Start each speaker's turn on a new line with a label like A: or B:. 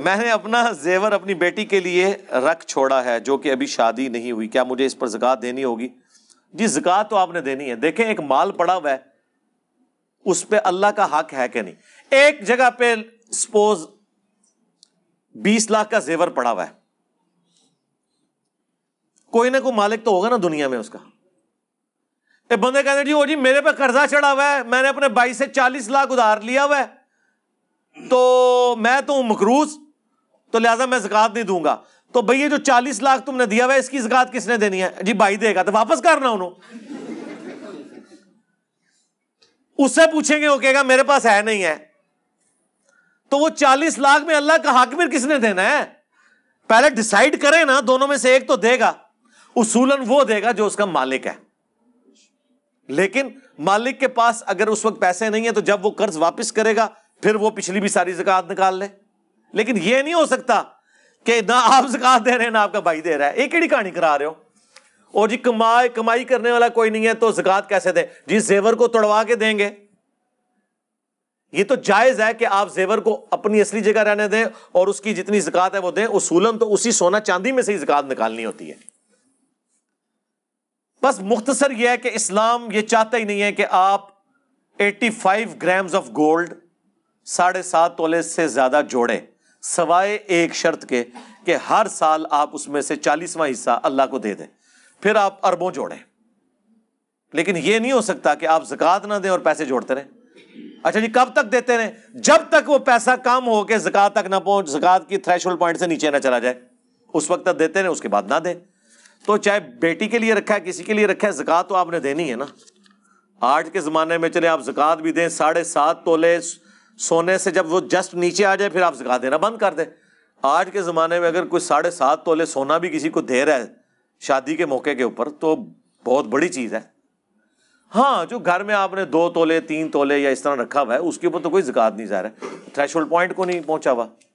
A: मैंने अपना जेवर अपनी बेटी के लिए रख छोड़ा है जो कि अभी शादी नहीं हुई क्या मुझे इस पर जक़ात देनी होगी जी जिकात तो आपने देनी है देखें एक माल पड़ा हुआ है उस पर अल्लाह का हक है कि नहीं एक जगह पे सपोज बीस लाख का जेवर पड़ा हुआ है कोई ना कोई मालिक तो होगा ना दुनिया में उसका ये बंदे कहते जी वो जी मेरे पे कर्जा चढ़ा हुआ है मैंने अपने भाई से चालीस लाख उधार लिया हुआ है तो मैं तो हूं मकरूज तो लिहाजा मैं जिकात नहीं दूंगा तो भैया जो चालीस लाख तुमने दिया हुआ है इसकी जिकात किसने देनी है जी भाई देगा तो वापस करना उन्होंने उससे पूछेंगे वो कहेगा मेरे पास है नहीं है तो वो चालीस लाख में अल्लाह का हाकमिर किसने देना है पहले डिसाइड करें ना दोनों में से एक तो देगा उसूलन वो देगा जो उसका मालिक है लेकिन मालिक के पास अगर उस वक्त पैसे नहीं है तो जब वो कर्ज वापस करेगा फिर वो पिछली भी सारी जकत निकाल ले लेकिन ये नहीं हो सकता कि ना आप जकत दे रहे हैं ना आपका भाई दे रहा है एक ही कहानी करा रहे हो और जी कमाए कमाई करने वाला कोई नहीं है तो जकत कैसे दे जी जेवर को तोड़वा के देंगे ये तो जायज़ है कि आप जेवर को अपनी असली जगह रहने दें और उसकी जितनी जिकात है वो दें उसूलन तो उसी सोना चांदी में से ही जक़ात निकालनी होती है बस मुख्तसर यह है कि इस्लाम यह चाहता ही नहीं है कि आप 85 ग्राम्स ऑफ गोल्ड साढ़े सात तोले से ज़्यादा जोड़े सवाए एक शर्त के कि हर साल आप उसमें से चालीसवां हिस्सा अल्लाह को दे दें फिर आप अरबों जोड़ें लेकिन यह नहीं हो सकता कि आप जक़ात ना दें और पैसे जोड़ते रहें अच्छा जी कब तक देते रहे जब तक वो पैसा कम हो के जक़ात तक ना पहुंच जक़ात की थ्रेश पॉइंट से नीचे ना चला जाए उस वक्त तक देते रहे उसके बाद ना दें तो चाहे बेटी के लिए रखा है किसी के लिए रखा है जक़ात तो आपने देनी है ना आज के ज़माने में चले आप जक़ात भी दें साढ़े सात तोले सोने से जब वो जस्ट नीचे आ जाए फिर आप जक़ात देना बंद कर दें आज के ज़माने में अगर कोई साढ़े सात तोले सोना भी किसी को दे रहा है शादी के मौके के ऊपर तो बहुत बड़ी चीज़ है हाँ जो घर में आपने दो तोले तीन तोले या इस तरह रखा हुआ है उसके ऊपर तो कोई जिकात नहीं जा रहा है थ्रेश पॉइंट को नहीं पहुंचा हुआ